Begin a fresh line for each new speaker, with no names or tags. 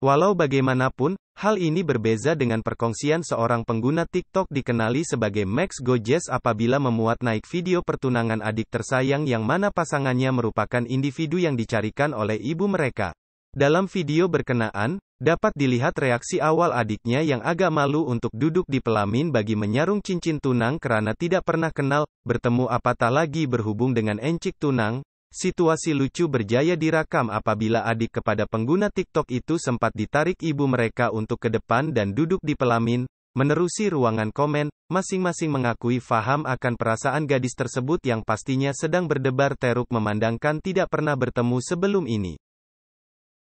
Walau bagaimanapun, hal ini berbeza dengan perkongsian seorang pengguna TikTok dikenali sebagai Max Gojes apabila memuat naik video pertunangan adik tersayang yang mana pasangannya merupakan individu yang dicarikan oleh ibu mereka. Dalam video berkenaan, dapat dilihat reaksi awal adiknya yang agak malu untuk duduk di pelamin bagi menyarung cincin tunang karena tidak pernah kenal, bertemu apatah lagi berhubung dengan encik tunang, Situasi lucu berjaya dirakam apabila adik kepada pengguna TikTok itu sempat ditarik ibu mereka untuk ke depan dan duduk di pelamin, menerusi ruangan komen, masing-masing mengakui faham akan perasaan gadis tersebut yang pastinya sedang berdebar teruk memandangkan tidak pernah bertemu sebelum ini.